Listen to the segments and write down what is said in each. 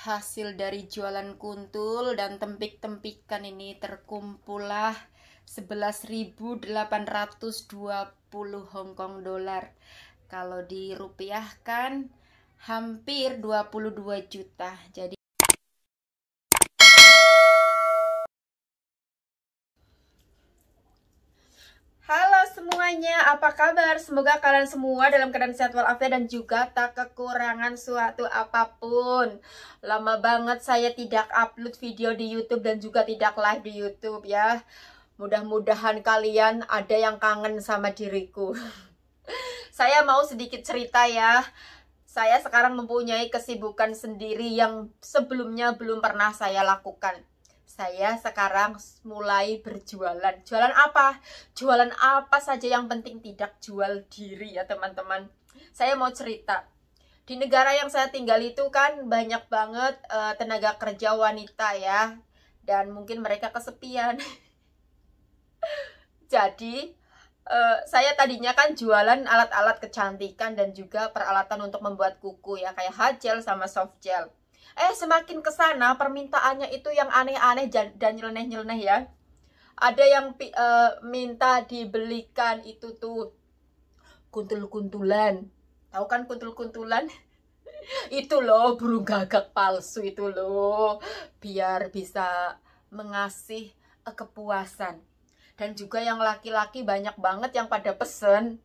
hasil dari jualan kuntul dan tempik-tempikan ini terkumpullah 11.820 Hong Kong dolar. Kalau dirupiahkan hampir 22 juta. Jadi semuanya, apa kabar? Semoga kalian semua dalam keadaan sehat walafiat dan juga tak kekurangan suatu apapun Lama banget saya tidak upload video di Youtube dan juga tidak live di Youtube ya Mudah-mudahan kalian ada yang kangen sama diriku Saya mau sedikit cerita ya Saya sekarang mempunyai kesibukan sendiri yang sebelumnya belum pernah saya lakukan saya sekarang mulai berjualan. Jualan apa? Jualan apa saja yang penting tidak jual diri ya teman-teman. Saya mau cerita. Di negara yang saya tinggal itu kan banyak banget uh, tenaga kerja wanita ya. Dan mungkin mereka kesepian. Jadi uh, saya tadinya kan jualan alat-alat kecantikan dan juga peralatan untuk membuat kuku ya. Kayak hard gel sama soft gel Eh semakin ke sana permintaannya itu yang aneh-aneh dan nyeleneh-nyeleneh ya. Ada yang uh, minta dibelikan itu tuh kuntul-kuntulan. Tahu kan kuntul-kuntulan? itu loh burung gagak palsu itu loh biar bisa mengasih eh, kepuasan dan juga yang laki-laki banyak banget yang pada pesen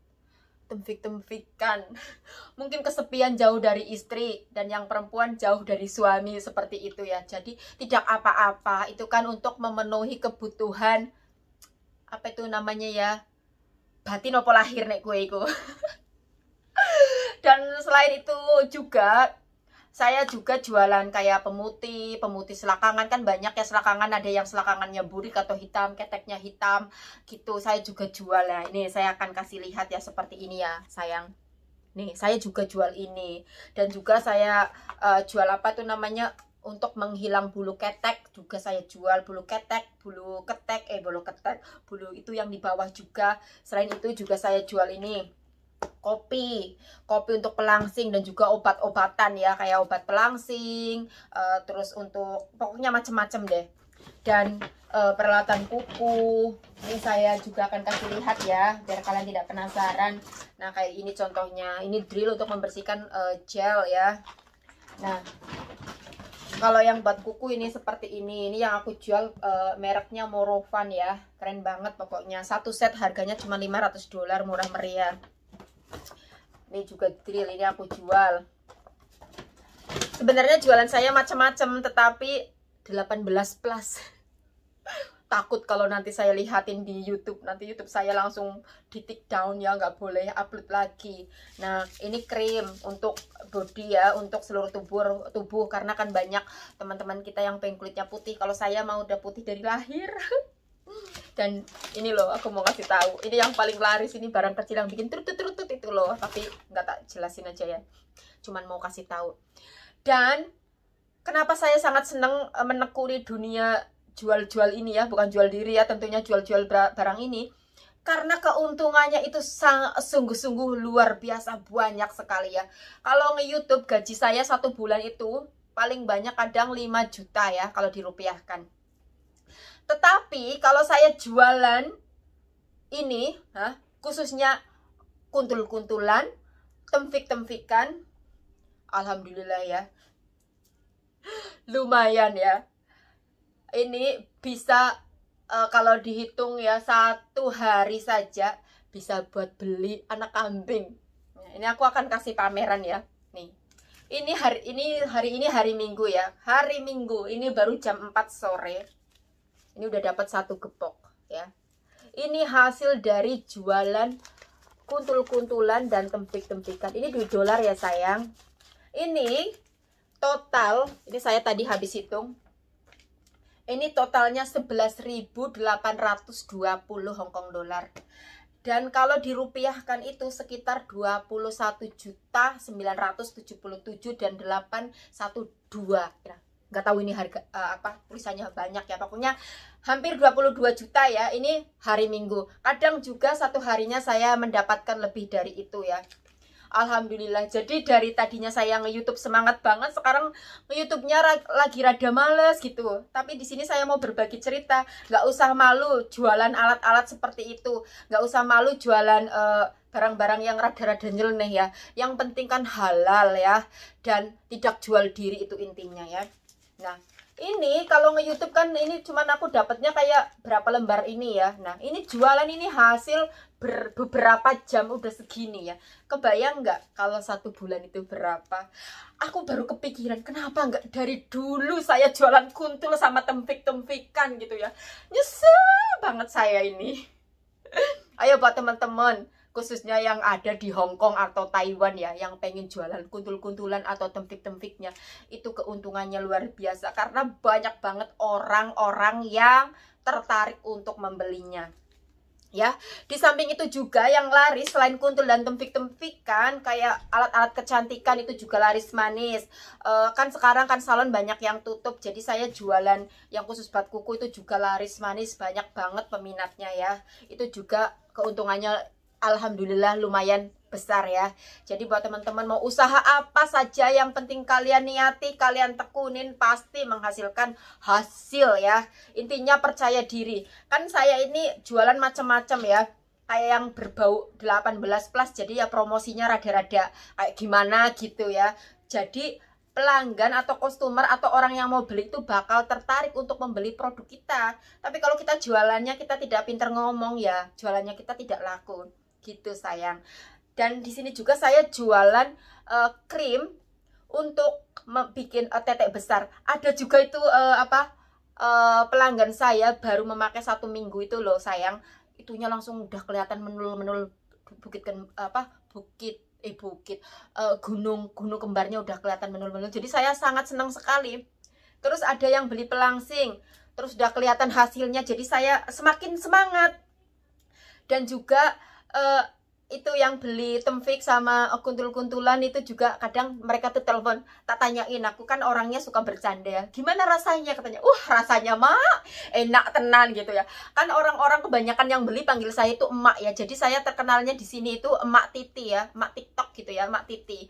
tempik-tempikan. Mungkin kesepian jauh dari istri dan yang perempuan jauh dari suami seperti itu ya. Jadi tidak apa-apa, itu kan untuk memenuhi kebutuhan apa itu namanya ya? Batin opo lahir nek gue iku. dan selain itu juga saya juga jualan kayak pemutih, pemutih selakangan kan banyak ya selakangan ada yang selakangannya burik atau hitam, keteknya hitam gitu. Saya juga jual ya. Ini saya akan kasih lihat ya seperti ini ya, sayang. Nih, saya juga jual ini dan juga saya uh, jual apa tuh namanya untuk menghilang bulu ketek juga saya jual bulu ketek, bulu ketek, eh bulu ketek, bulu itu yang di bawah juga. Selain itu juga saya jual ini kopi, kopi untuk pelangsing dan juga obat-obatan ya, kayak obat pelangsing, uh, terus untuk pokoknya macam-macam deh. Dan uh, peralatan kuku, ini saya juga akan kasih lihat ya, biar kalian tidak penasaran. Nah kayak ini contohnya, ini drill untuk membersihkan uh, gel ya. Nah kalau yang buat kuku ini seperti ini ini yang aku jual uh, mereknya Morovan ya keren banget pokoknya satu set harganya cuma 500 dolar murah meriah ini juga grill ini aku jual sebenarnya jualan saya macam-macam tetapi 18 plus takut kalau nanti saya lihatin di YouTube nanti YouTube saya langsung di take down ya nggak boleh upload lagi nah ini krim untuk body ya untuk seluruh tubuh tubuh karena kan banyak teman-teman kita yang pengen kulitnya putih kalau saya mau udah putih dari lahir dan ini loh aku mau kasih tahu ini yang paling laris ini barang kecil yang bikin trutut trutut itu loh tapi nggak tak jelasin aja ya cuman mau kasih tahu dan kenapa saya sangat senang eh, menekuni dunia jual-jual ini ya bukan jual diri ya tentunya jual-jual barang ini karena keuntungannya itu sungguh-sungguh luar biasa banyak sekali ya. Kalau nge-YouTube gaji saya satu bulan itu paling banyak kadang 5 juta ya kalau dirupiahkan. Tetapi kalau saya jualan ini, huh, khususnya kuntul-kuntulan, tempik temfikan alhamdulillah ya. Lumayan ya. Ini bisa uh, kalau dihitung ya satu hari saja bisa buat beli anak kambing. Nah, ini aku akan kasih pameran ya. Nih. Ini hari ini hari ini hari Minggu ya. Hari Minggu ini baru jam 4 sore ini udah dapat satu gepok ya ini hasil dari jualan kuntul-kuntulan dan tempik-tempikan ini di dolar ya sayang ini total ini saya tadi habis hitung ini totalnya 11.820 Hongkong dolar dan kalau dirupiahkan itu sekitar 21 juta 977 dan 812 nah, nggak tahu ini harga uh, apa tulisannya banyak ya pokoknya hampir 22 juta ya ini hari Minggu kadang juga satu harinya saya mendapatkan lebih dari itu ya Alhamdulillah jadi dari tadinya saya nge-youtube semangat banget sekarang nge-youtube-nya lagi rada males gitu tapi di sini saya mau berbagi cerita nggak usah malu jualan alat-alat seperti itu nggak usah malu jualan uh, barang-barang yang rada-rada nyeleneh ya yang penting kan halal ya dan tidak jual diri itu intinya ya Nah, ini kalau nge-youtube kan ini cuman aku dapatnya kayak berapa lembar ini ya. Nah, ini jualan ini hasil ber beberapa jam udah segini ya. Kebayang nggak kalau satu bulan itu berapa? Aku baru kepikiran kenapa nggak dari dulu saya jualan kuntul sama tempik-tempikan gitu ya. Nyesel banget saya ini. Ayo buat teman-teman khususnya yang ada di Hong Kong atau Taiwan ya yang pengen jualan kuntul-kuntulan atau tempik-tempiknya itu keuntungannya luar biasa karena banyak banget orang-orang yang tertarik untuk membelinya ya di samping itu juga yang laris selain kuntul dan tempik kan kayak alat-alat kecantikan itu juga laris manis e, kan sekarang kan salon banyak yang tutup jadi saya jualan yang khusus buat kuku itu juga laris manis banyak banget peminatnya ya itu juga keuntungannya alhamdulillah lumayan besar ya. Jadi buat teman-teman mau usaha apa saja yang penting kalian niati, kalian tekunin pasti menghasilkan hasil ya. Intinya percaya diri. Kan saya ini jualan macam-macam ya. Kayak yang berbau 18 plus jadi ya promosinya rada-rada kayak gimana gitu ya. Jadi pelanggan atau customer atau orang yang mau beli itu bakal tertarik untuk membeli produk kita. Tapi kalau kita jualannya kita tidak pinter ngomong ya, jualannya kita tidak laku gitu sayang dan di sini juga saya jualan uh, krim untuk bikin uh, tetek besar ada juga itu uh, apa uh, pelanggan saya baru memakai satu minggu itu loh sayang itunya langsung udah kelihatan menul menul bukit apa bukit eh bukit uh, gunung gunung kembarnya udah kelihatan menul menul jadi saya sangat senang sekali terus ada yang beli pelangsing terus udah kelihatan hasilnya jadi saya semakin semangat dan juga uh, itu yang beli temfik sama kuntul-kuntulan itu juga kadang mereka tuh telepon tak tanyain aku kan orangnya suka bercanda gimana rasanya katanya uh rasanya mak enak tenan gitu ya kan orang-orang kebanyakan yang beli panggil saya itu emak ya jadi saya terkenalnya di sini itu emak titi ya emak tiktok gitu ya emak titi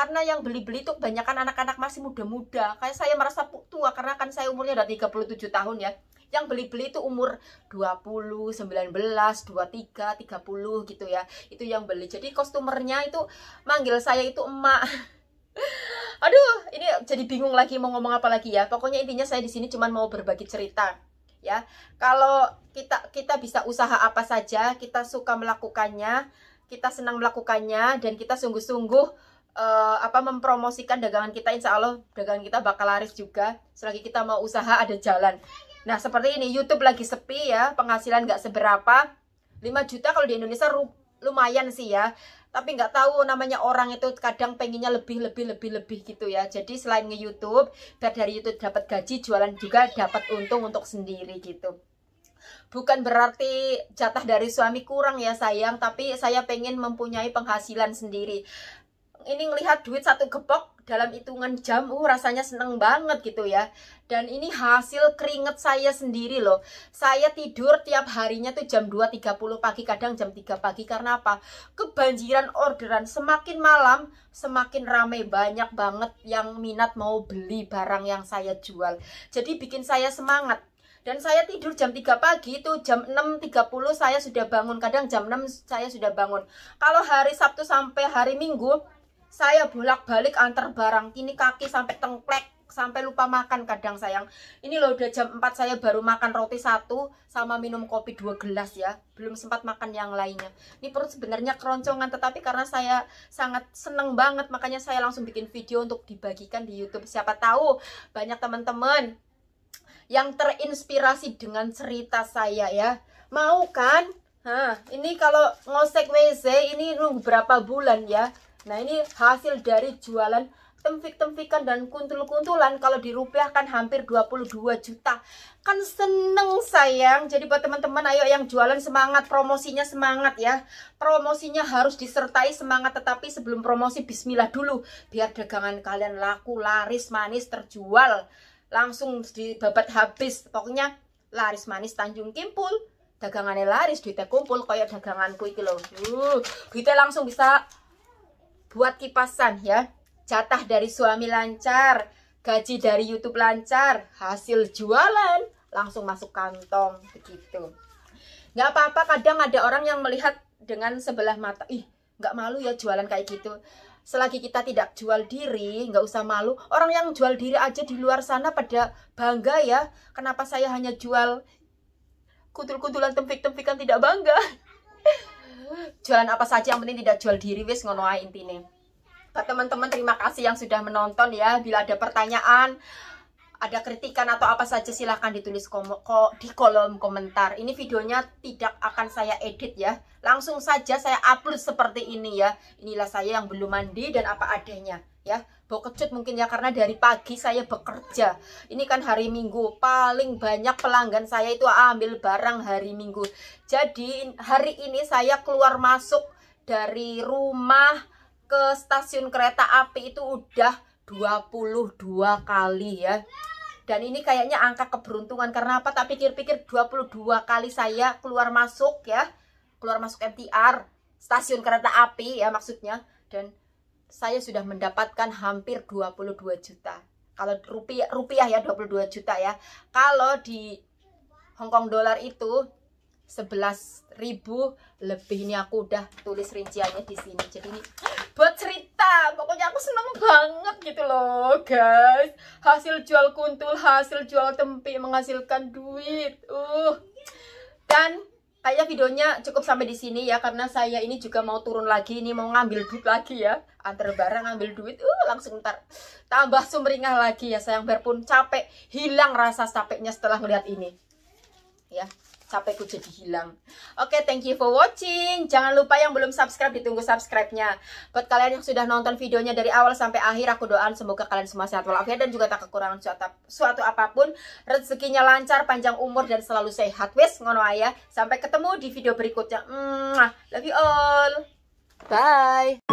karena yang beli-beli itu kebanyakan anak-anak masih muda-muda kayak saya merasa tua karena kan saya umurnya udah 37 tahun ya yang beli-beli itu umur 20, 19, 23, 30 gitu ya itu yang beli jadi kostumernya itu manggil saya itu emak aduh ini jadi bingung lagi mau ngomong apa lagi ya pokoknya intinya saya di sini cuma mau berbagi cerita ya kalau kita kita bisa usaha apa saja kita suka melakukannya kita senang melakukannya dan kita sungguh-sungguh uh, apa mempromosikan dagangan kita insya Allah dagangan kita bakal laris juga selagi kita mau usaha ada jalan nah seperti ini YouTube lagi sepi ya penghasilan nggak seberapa 5 juta kalau di Indonesia lumayan sih ya tapi nggak tahu namanya orang itu kadang pengennya lebih lebih lebih lebih gitu ya jadi selain nge YouTube biar dari YouTube dapat gaji jualan juga dapat untung untuk sendiri gitu bukan berarti jatah dari suami kurang ya sayang tapi saya pengen mempunyai penghasilan sendiri ini ngelihat duit satu gepok dalam hitungan jam uh rasanya seneng banget gitu ya dan ini hasil keringet saya sendiri loh saya tidur tiap harinya tuh jam 2.30 pagi kadang jam 3 pagi karena apa kebanjiran orderan semakin malam semakin ramai banyak banget yang minat mau beli barang yang saya jual jadi bikin saya semangat dan saya tidur jam 3 pagi itu jam 6.30 saya sudah bangun kadang jam 6 saya sudah bangun kalau hari Sabtu sampai hari Minggu saya bolak-balik antar barang, ini kaki sampai tengklek, sampai lupa makan kadang sayang. Ini loh udah jam 4 saya baru makan roti satu sama minum kopi dua gelas ya. Belum sempat makan yang lainnya. Ini perut sebenarnya keroncongan tetapi karena saya sangat seneng banget makanya saya langsung bikin video untuk dibagikan di YouTube. Siapa tahu banyak teman-teman yang terinspirasi dengan cerita saya ya. Mau kan? Hah, ini kalau ngosek WC ini nunggu berapa bulan ya? Nah ini hasil dari jualan temfik-temfikan dan kuntul-kuntulan kalau dirupiahkan hampir 22 juta kan seneng sayang jadi buat teman-teman ayo yang jualan semangat promosinya semangat ya promosinya harus disertai semangat tetapi sebelum promosi bismillah dulu biar dagangan kalian laku laris manis terjual langsung dibabat habis pokoknya laris manis Tanjung Kimpul dagangannya laris duitnya kumpul kayak daganganku itu loh kita langsung bisa buat kipasan ya. Jatah dari suami lancar, gaji dari YouTube lancar, hasil jualan langsung masuk kantong begitu. Gak apa-apa kadang ada orang yang melihat dengan sebelah mata, ih gak malu ya jualan kayak gitu. Selagi kita tidak jual diri, nggak usah malu. Orang yang jual diri aja di luar sana pada bangga ya. Kenapa saya hanya jual kutul-kutulan tempik-tempikan tidak bangga? jualan apa saja yang penting tidak jual diri wis ngono ae intine teman-teman terima kasih yang sudah menonton ya bila ada pertanyaan ada kritikan atau apa saja silahkan ditulis di kolom komentar. Ini videonya tidak akan saya edit ya. Langsung saja saya upload seperti ini ya. Inilah saya yang belum mandi dan apa adanya ya. Bau mungkin ya karena dari pagi saya bekerja. Ini kan hari Minggu. Paling banyak pelanggan saya itu ambil barang hari Minggu. Jadi hari ini saya keluar masuk dari rumah ke stasiun kereta api itu udah 22 kali ya dan ini kayaknya angka keberuntungan karena apa tak pikir-pikir 22 kali saya keluar masuk ya keluar masuk MTR stasiun kereta api ya maksudnya dan saya sudah mendapatkan hampir 22 juta kalau rupiah rupiah ya 22 juta ya kalau di Hongkong dolar itu 11.000 lebih ini aku udah tulis rinciannya di sini jadi ini buat cerita juta pokoknya aku seneng banget gitu loh guys hasil jual kuntul hasil jual tempe menghasilkan duit uh dan kayak videonya cukup sampai di sini ya karena saya ini juga mau turun lagi ini mau ngambil duit lagi ya antar barang ngambil duit uh langsung ntar tambah sumringah lagi ya sayang biarpun capek hilang rasa capeknya setelah melihat ini ya capekku jadi hilang. Oke, okay, thank you for watching. Jangan lupa yang belum subscribe, ditunggu subscribe-nya. Buat kalian yang sudah nonton videonya dari awal sampai akhir, aku doakan semoga kalian semua sehat walafiat dan juga tak kekurangan suatu, suatu apapun. Rezekinya lancar, panjang umur, dan selalu sehat. Wes, ngono ayah. Sampai ketemu di video berikutnya. Mwah. Love you all. Bye.